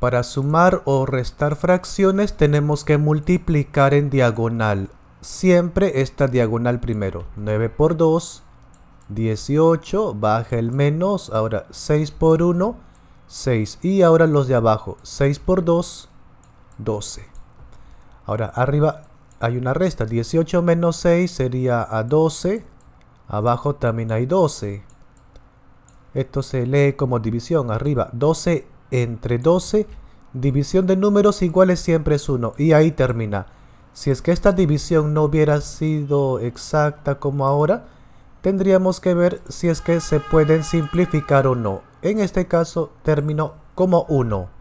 Para sumar o restar fracciones tenemos que multiplicar en diagonal. Siempre esta diagonal primero. 9 por 2, 18, baja el menos, ahora 6 por 1, 6. Y ahora los de abajo, 6 por 2, 12. Ahora arriba hay una resta, 18 menos 6 sería a 12, abajo también hay 12. Esto se lee como división, arriba 12 entre 12, división de números iguales siempre es 1 y ahí termina. Si es que esta división no hubiera sido exacta como ahora, tendríamos que ver si es que se pueden simplificar o no. En este caso terminó como 1.